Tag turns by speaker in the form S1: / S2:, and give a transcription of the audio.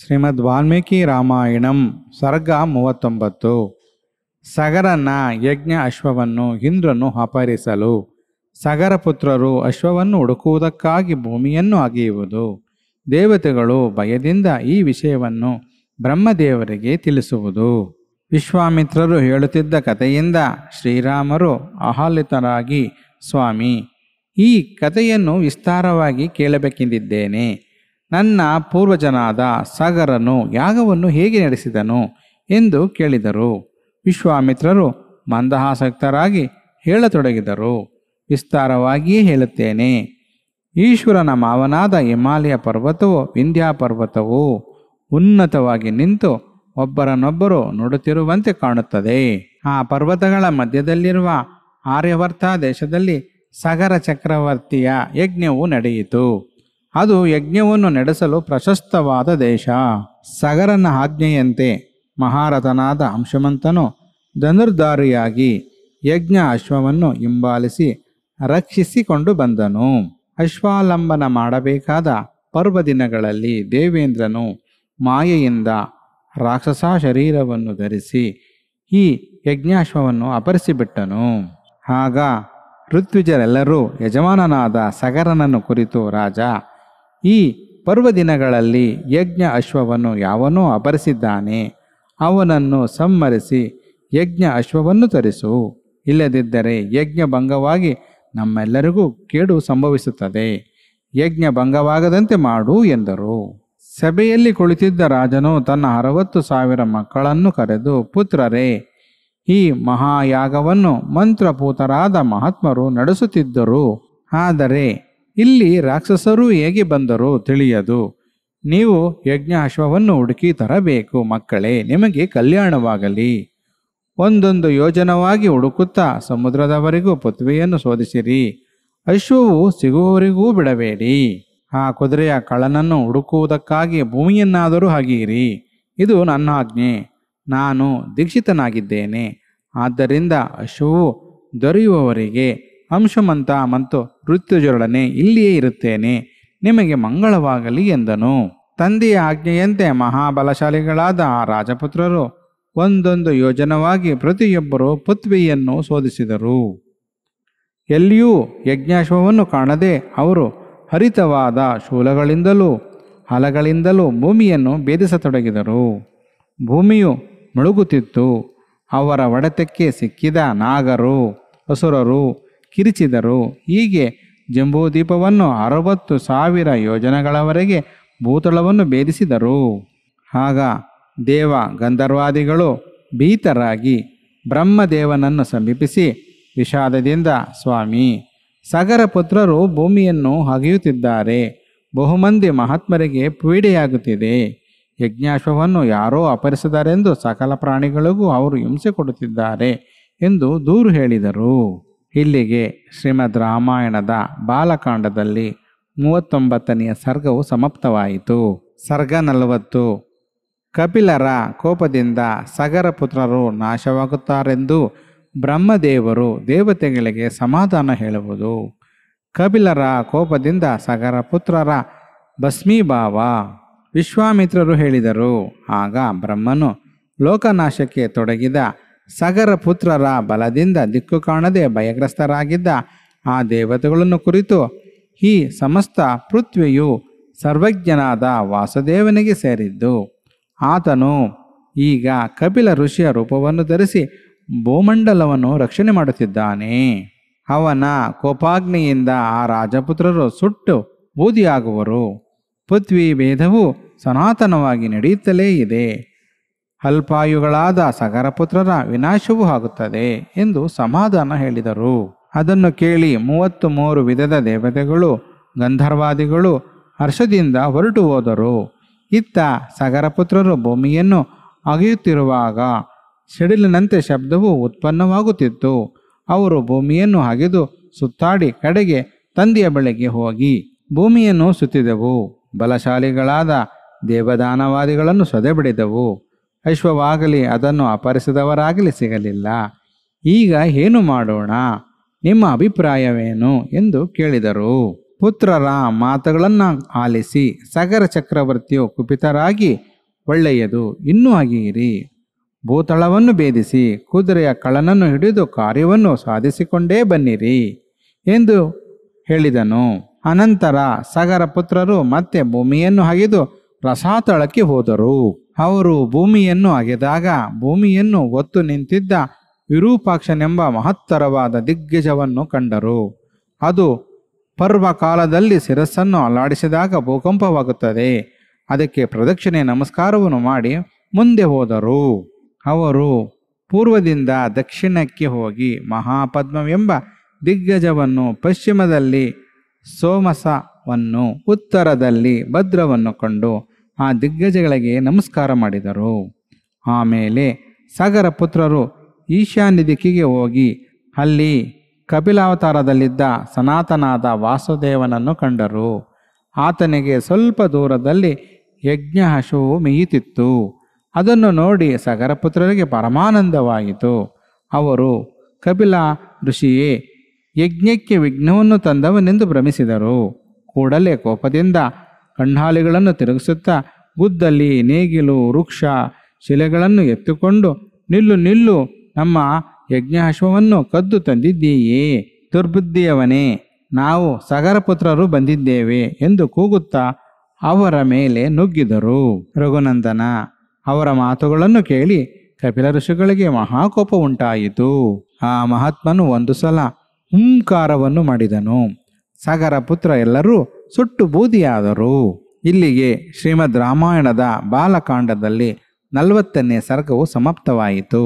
S1: ಶ್ರೀಮದ್ ವಾಲ್ಮೀಕಿ ರಾಮಾಯಣಂ ಸರ್ಗ ಮೂವತ್ತೊಂಬತ್ತು ಸಗರನ ಯಜ್ಞ ಅಶ್ವವನ್ನು ಇಂದ್ರನು ಅಪಹರಿಸಲು ಸಗರ ಪುತ್ರರು ಅಶ್ವವನ್ನು ಹುಡುಕುವುದಕ್ಕಾಗಿ ಭೂಮಿಯನ್ನು ಅಗೆಯುವುದು ದೇವತೆಗಳು ಭಯದಿಂದ ಈ ವಿಷಯವನ್ನು ಬ್ರಹ್ಮದೇವರಿಗೆ ತಿಳಿಸುವುದು ವಿಶ್ವಾಮಿತ್ರರು ಹೇಳುತ್ತಿದ್ದ ಕಥೆಯಿಂದ ಶ್ರೀರಾಮರು ಆಹ್ಲಿತರಾಗಿ ಸ್ವಾಮಿ ಈ ಕಥೆಯನ್ನು ವಿಸ್ತಾರವಾಗಿ ಕೇಳಬೇಕೆಂದಿದ್ದೇನೆ ನನ್ನ ಪೂರ್ವಜನಾದ ಸಾಗರನು ಯಾಗವನ್ನು ಹೇಗೆ ನಡೆಸಿದನು ಎಂದು ಕೇಳಿದರು ವಿಶ್ವಾಮಿತ್ರರು ಮಂದಹಾಸಕ್ತರಾಗಿ ಹೇಳತೊಡಗಿದರು ವಿಸ್ತಾರವಾಗಿಯೇ ಹೇಳುತ್ತೇನೆ ಈಶ್ವರನ ಮಾವನಾದ ಹಿಮಾಲಯ ಪರ್ವತವು ವಿಂಧ್ಯಾ ಪರ್ವತವು ಉನ್ನತವಾಗಿ ನಿಂತು ಒಬ್ಬರನ್ನೊಬ್ಬರು ನೋಡುತ್ತಿರುವಂತೆ ಕಾಣುತ್ತದೆ ಆ ಪರ್ವತಗಳ ಮಧ್ಯದಲ್ಲಿರುವ ಆರ್ಯವರ್ತ ದೇಶದಲ್ಲಿ ಸಗರ ಚಕ್ರವರ್ತಿಯ ಯಜ್ಞವು ನಡೆಯಿತು ಅದು ಯಜ್ಞವನ್ನು ನಡೆಸಲು ಪ್ರಶಸ್ತವಾದ ದೇಶ ಸಗರನ ಆಜ್ಞೆಯಂತೆ ಮಹಾರಥನಾದ ಅಂಶಮಂತನು ಧನುರ್ಧಾರಿಯಾಗಿ ಯಜ್ಞ ಅಶ್ವವನ್ನು ಹಿಂಬಾಲಿಸಿ ರಕ್ಷಿಸಿಕೊಂಡು ಬಂದನು ಅಶ್ವಾಲಂಬನ ಮಾಡಬೇಕಾದ ಪರ್ವ ದಿನಗಳಲ್ಲಿ ದೇವೇಂದ್ರನು ಮಾಯೆಯಿಂದ ರಾಕ್ಷಸ ಶರೀರವನ್ನು ಧರಿಸಿ ಈ ಯಜ್ಞಾಶ್ವವನ್ನು ಅಪರಿಸಿಬಿಟ್ಟನು ಆಗ ಋತ್ವಿಜರೆಲ್ಲರೂ ಯಜಮಾನನಾದ ಸಗರನನ್ನು ಕುರಿತು ರಾಜ ಈ ಪರ್ವ ದಿನಗಳಲ್ಲಿ ಯಜ್ಞ ಅಶ್ವವನ್ನು ಯಾವನೋ ಅಪರಿಸಿದ್ದಾನೆ ಅವನನ್ನು ಸಂಹರಿಸಿ ಯಜ್ಞ ಅಶ್ವವನ್ನು ತರಿಸು ಇಲ್ಲದಿದ್ದರೆ ಯಜ್ಞ ಭಂಗವಾಗಿ ನಮ್ಮೆಲ್ಲರಿಗೂ ಕೇಡು ಸಂಭವಿಸುತ್ತದೆ ಯಜ್ಞ ಭಂಗವಾಗದಂತೆ ಮಾಡು ಎಂದರು ಸಭೆಯಲ್ಲಿ ಕುಳಿತಿದ್ದ ರಾಜನು ತನ್ನ ಅರವತ್ತು ಸಾವಿರ ಮಕ್ಕಳನ್ನು ಕರೆದು ಪುತ್ರರೇ ಈ ಮಹಾಯಾಗವನ್ನು ಮಂತ್ರಪೂತರಾದ ಮಹಾತ್ಮರು ನಡೆಸುತ್ತಿದ್ದರು ಆದರೆ ಇಲ್ಲಿ ರಾಕ್ಷಸರು ಹೇಗೆ ಬಂದರೂ ತಿಳಿಯದು ನೀವು ಯಜ್ಞ ಅಶ್ವವನ್ನು ಹುಡುಕಿ ತರಬೇಕು ಮಕ್ಕಳೇ ನಿಮಗೆ ಕಲ್ಯಾಣವಾಗಲಿ ಒಂದೊಂದು ಯೋಜನವಾಗಿ ಹುಡುಕುತ್ತಾ ಸಮುದ್ರದವರೆಗೂ ಪೃಥ್ವಿಯನ್ನು ಶೋಧಿಸಿರಿ ಅಶ್ವವು ಸಿಗುವವರಿಗೂ ಬಿಡಬೇಡಿ ಆ ಕುದುರೆಯ ಕಳನನ್ನು ಹುಡುಕುವುದಕ್ಕಾಗಿ ಭೂಮಿಯನ್ನಾದರೂ ಹಗೀರಿ ಇದು ನನ್ನ ಆಜ್ಞೆ ನಾನು ದೀಕ್ಷಿತನಾಗಿದ್ದೇನೆ ಆದ್ದರಿಂದ ಅಶ್ವವು ದೊರೆಯುವವರಿಗೆ ಅಂಶುಮಂತ ಮತ್ತು ಋತ್ಯುಜರೊಡನೆ ಇಲ್ಲಿಯೇ ಇರುತ್ತೇನೆ ನಿಮಗೆ ಮಂಗಳವಾಗಲಿ ಎಂದನು ತಂದೆಯ ಆಜ್ಞೆಯಂತೆ ಮಹಾಬಲಶಾಲಿಗಳಾದ ಆ ರಾಜಪುತ್ರರು ಒಂದೊಂದು ಯೋಜನವಾಗಿ ಪ್ರತಿಯೊಬ್ಬರು ಪೃಥ್ವಿಯನ್ನು ಶೋಧಿಸಿದರು ಎಲ್ಲಿಯೂ ಯಜ್ಞಾಶ್ವವನ್ನು ಕಾಣದೆ ಅವರು ಹರಿತವಾದ ಶೂಲಗಳಿಂದಲೂ ಹಲಗಳಿಂದಲೂ ಭೂಮಿಯನ್ನು ಭೇದಿಸತೊಡಗಿದರು ಭೂಮಿಯು ಮುಳುಗುತ್ತಿತ್ತು ಅವರ ಒಡೆತಕ್ಕೆ ಸಿಕ್ಕಿದ ನಾಗರು ಹಸುರರು ಕಿರಿಚಿದರು ಹೀಗೆ ಜಂಬೂದೀಪವನ್ನು ಅರವತ್ತು ಸಾವಿರ ಯೋಜನೆಗಳವರೆಗೆ ಭೂತಳವನ್ನು ಭೇದಿಸಿದರು ಆಗ ದೇವ ಗಂಧರ್ವಾದಿಗಳು ಭೀತರಾಗಿ ಬ್ರಹ್ಮದೇವನನ್ನು ಸಮೀಪಿಸಿ ವಿಷಾದದಿಂದ ಸ್ವಾಮಿ ಸಗರ ಪುತ್ರರು ಭೂಮಿಯನ್ನು ಹಗೆಯುತ್ತಿದ್ದಾರೆ ಬಹುಮಂದಿ ಮಹಾತ್ಮರಿಗೆ ಪೀಡೆಯಾಗುತ್ತಿದೆ ಯಜ್ಞಾಶ್ವವನ್ನು ಯಾರೋ ಅಪರಿಸಿದರೆಂದು ಸಕಲ ಪ್ರಾಣಿಗಳಿಗೂ ಅವರು ಹಿಂಸೆ ಕೊಡುತ್ತಿದ್ದಾರೆ ಎಂದು ದೂರು ಹೇಳಿದರು ಇಲ್ಲಿಗೆ ಶ್ರೀಮದ್ ರಾಮಾಯಣದ ಬಾಲಕಾಂಡದಲ್ಲಿ ಮೂವತ್ತೊಂಬತ್ತನೆಯ ಸರ್ಗವು ಸಮಾಪ್ತವಾಯಿತು ಸರ್ಗ ನಲವತ್ತು ಕಪಿಲರ ಕೋಪದಿಂದ ಸಗರ ಪುತ್ರರು ನಾಶವಾಗುತ್ತಾರೆಂದು ಬ್ರಹ್ಮದೇವರು ದೇವತೆಗಳಿಗೆ ಸಮಾಧಾನ ಹೇಳುವುದು ಕಪಿಲರ ಕೋಪದಿಂದ ಸಗರ ಪುತ್ರರ ಭಸ್ಮೀಭಾವ ವಿಶ್ವಾಮಿತ್ರರು ಹೇಳಿದರು ಆಗ ಬ್ರಹ್ಮನು ಲೋಕನಾಶಕ್ಕೆ ತೊಡಗಿದ ಸಗರ ಪುತ್ರರ ಬಲದಿಂದ ದಿಕ್ಕು ಕಾಣದೆ ಭಯಗ್ರಸ್ತರಾಗಿದ್ದ ಆ ದೇವತೆಗಳನ್ನು ಕುರಿತು ಈ ಸಮಸ್ತ ಪೃಥ್ವಿಯು ಸರ್ವಜ್ಞನಾದ ವಾಸುದೇವನಿಗೆ ಸೇರಿದ್ದು ಆತನು ಈಗ ಕಪಿಲ ಋಷಿಯ ರೂಪವನ್ನು ಧರಿಸಿ ಭೂಮಂಡಲವನ್ನು ರಕ್ಷಣೆ ಮಾಡುತ್ತಿದ್ದಾನೆ ಅವನ ಕೋಪಾಗ್ನಿಯಿಂದ ಆ ರಾಜಪುತ್ರರು ಸುಟ್ಟು ಬೂದಿಯಾಗುವರು ಪೃಥ್ವಿ ಭೇದವು ಸನಾತನವಾಗಿ ನಡೆಯುತ್ತಲೇ ಇದೆ ಅಲ್ಪಾಯುಗಳಾದ ಸಗರಪುತ್ರರ ವಿನಾಶವೂ ಆಗುತ್ತದೆ ಎಂದು ಸಮಾಧಾನ ಹೇಳಿದರು ಅದನ್ನು ಕೇಳಿ ಮೂವತ್ತು ಮೂರು ವಿಧದ ದೇವತೆಗಳು ಗಂಧರ್ವಾದಿಗಳು ಹರ್ಷದಿಂದ ಹೊರಟು ಹೋದರು ಇತ್ತ ಸಗರಪುತ್ರರು ಭೂಮಿಯನ್ನು ಅಗೆಯುತ್ತಿರುವಾಗ ಸಿಡಿಲಿನಂತೆ ಶಬ್ದವು ಉತ್ಪನ್ನವಾಗುತ್ತಿತ್ತು ಅವರು ಭೂಮಿಯನ್ನು ಅಗೆದು ಸುತ್ತಾಡಿ ಕಡೆಗೆ ತಂದೆಯ ಬಳಿಗೆ ಹೋಗಿ ಭೂಮಿಯನ್ನು ಸುತ್ತಿದೆವು ಬಲಶಾಲಿಗಳಾದ ದೇವದಾನವಾದಿಗಳನ್ನು ಸದೆಬಿಡಿದೆವು ಅಶ್ವವಾಗಲಿ ಅದನ್ನು ಅಪರಿಸಿದವರಾಗಲಿ ಸಿಗಲಿಲ್ಲ ಈಗ ಏನು ಮಾಡೋಣ ನಿಮ್ಮ ಅಭಿಪ್ರಾಯವೇನು ಎಂದು ಕೇಳಿದರು ಪುತ್ರರ ಮಾತುಗಳನ್ನು ಆಲಿಸಿ ಸಗರ ಚಕ್ರವರ್ತಿಯು ಕುಪಿತರಾಗಿ ಒಳ್ಳೆಯದು ಇನ್ನೂ ಆಗಿರಿ ಭೂತಳವನ್ನು ಭೇದಿಸಿ ಕುದುರೆಯ ಕಳನನ್ನು ಹಿಡಿದು ಕಾರ್ಯವನ್ನು ಸಾಧಿಸಿಕೊಂಡೇ ಬನ್ನಿರಿ ಎಂದು ಹೇಳಿದನು ಅನಂತರ ಸಗರ ಪುತ್ರರು ಮತ್ತೆ ಭೂಮಿಯನ್ನು ಹಗೆದು ರಸಾತಳಕ್ಕೆ ಹೋದರು ಅವರು ಭೂಮಿಯನ್ನು ಅಗೆದಾಗ ಭೂಮಿಯನ್ನು ಒತ್ತು ನಿಂತಿದ್ದ ವಿರೂಪಾಕ್ಷನೆಂಬ ಮಹತ್ತರವಾದ ದಿಗ್ಗಜವನ್ನು ಕಂಡರು ಅದು ಪರ್ವ ಕಾಲದಲ್ಲಿ ಶಿರಸ್ಸನ್ನು ಅಲ್ಲಾಡಿಸಿದಾಗ ಭೂಕಂಪವಾಗುತ್ತದೆ ಅದಕ್ಕೆ ಪ್ರದಕ್ಷಿಣೆ ನಮಸ್ಕಾರವನ್ನು ಮಾಡಿ ಮುಂದೆ ಹೋದರು ಅವರು ಪೂರ್ವದಿಂದ ದಕ್ಷಿಣಕ್ಕೆ ಹೋಗಿ ಮಹಾಪದ್ಮವೆಂಬ ದಿಗ್ಗಜವನ್ನು ಪಶ್ಚಿಮದಲ್ಲಿ ಸೋಮಸವನ್ನು ಉತ್ತರದಲ್ಲಿ ಭದ್ರವನ್ನು ಕಂಡು ಆ ದಿಗ್ಗಜಗಳಿಗೆ ನಮಸ್ಕಾರ ಮಾಡಿದರು ಆಮೇಲೆ ಸಾಗರ ಪುತ್ರರು ಈಶಾನ್ಯ ದಿಕ್ಕಿಗೆ ಹೋಗಿ ಅಲ್ಲಿ ಕಪಿಲಾವತಾರದಲ್ಲಿದ್ದ ಸನಾತನಾದ ವಾಸುದೇವನನ್ನು ಕಂಡರು ಆತನಿಗೆ ಸ್ವಲ್ಪ ದೂರದಲ್ಲಿ ಯಜ್ಞ ಹಶುವು ಮೇಯುತ್ತಿತ್ತು ಅದನ್ನು ನೋಡಿ ಸಗರಪುತ್ರರಿಗೆ ಪರಮಾನಂದವಾಯಿತು ಅವರು ಕಪಿಲ ಋಷಿಯೇ ಯಜ್ಞಕ್ಕೆ ವಿಘ್ನವನ್ನು ತಂದವನೆಂದು ಭ್ರಮಿಸಿದರು ಕೂಡಲೇ ಕೋಪದಿಂದ ಕಣ್ಣಾಲಿಗಳನ್ನು ತಿರುಗಿಸುತ್ತಾ ಗುದ್ದಲಿ ನೇಗಿಲು ವೃಕ್ಷ ಶಿಲೆಗಳನ್ನು ಎತ್ತುಕೊಂಡು ನಿಲ್ಲು ನಿಲ್ಲು ನಮ್ಮ ಯಜ್ಞಾಶ್ವವನ್ನು ಕದ್ದು ತಂದಿದ್ದೀಯೇ ದುರ್ಬುದ್ಧಿಯವನೇ ನಾವು ಸಗರಪುತ್ರರು ಬಂದಿದ್ದೇವೆ ಎಂದು ಕೂಗುತ್ತಾ ಅವರ ಮೇಲೆ ನುಗ್ಗಿದರು ರಘುನಂದನ ಅವರ ಮಾತುಗಳನ್ನು ಕೇಳಿ ಕಪಿಲ ಋಷಿಗಳಿಗೆ ಮಹಾಕೋಪ ಉಂಟಾಯಿತು ಆ ಮಹಾತ್ಮನು ಒಂದು ಸಲ ಹುಂಕಾರವನ್ನು ಮಾಡಿದನು ಸಾಗರ ಪುತ್ರ ಎಲ್ಲರೂ ಸುಟ್ಟು ಬೂದಿಯಾದರು ಇಲ್ಲಿಗೆ ಶ್ರೀಮದ್ ರಾಮಾಯಣದ ಬಾಲಕಾಂಡದಲ್ಲಿ ನಲವತ್ತನೇ ಸರ್ಗವು ಸಮಾಪ್ತವಾಯಿತು